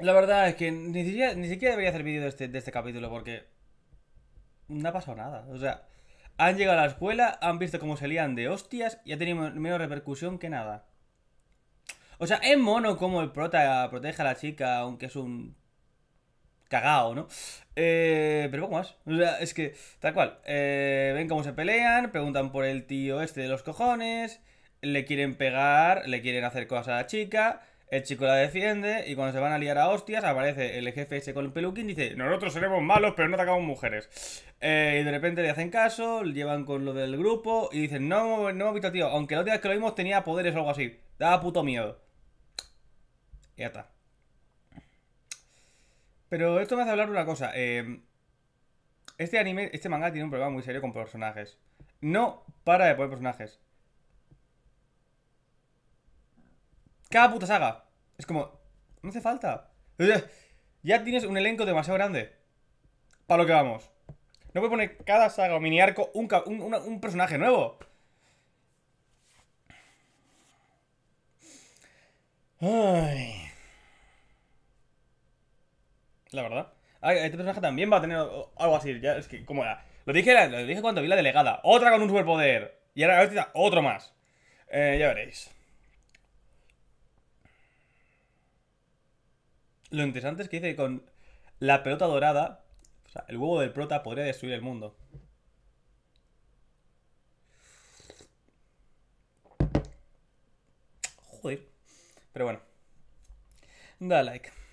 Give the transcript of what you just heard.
La verdad es que ni siquiera, ni siquiera debería hacer vídeo este, de este, capítulo porque no ha pasado nada. O sea, han llegado a la escuela, han visto cómo se lían de hostias y ha tenido menos repercusión que nada. O sea, es mono cómo el prota protege a la chica, aunque es un cagao, ¿no? Eh, pero poco más. O sea, es que, tal cual. Eh, ven cómo se pelean, preguntan por el tío este de los cojones, le quieren pegar, le quieren hacer cosas a la chica. El chico la defiende y cuando se van a liar a hostias aparece el jefe ese con el peluquín y dice Nosotros seremos malos pero no atacamos mujeres. Eh, y de repente le hacen caso, le llevan con lo del grupo y dicen No, no hemos visto tío, aunque la última vez que lo vimos tenía poderes o algo así. Da puto miedo. Y ya está. Pero esto me hace hablar de una cosa. Eh, este anime, este manga tiene un problema muy serio con personajes. No para de poner personajes. Cada puta saga. Es como, no hace falta. Eh, ya tienes un elenco demasiado grande. Para lo que vamos. No puedes poner cada saga o mini arco un, personaje nuevo. La verdad. este personaje también va a tener algo así. Ya, es que, ¿cómo era? Lo dije, dije cuando vi la delegada. Otra con un superpoder. Y ahora, otro más. Eh, ya veréis. Lo interesante es que dice que con la pelota dorada, o sea, el huevo del prota podría destruir el mundo. Joder. Pero bueno. Da like.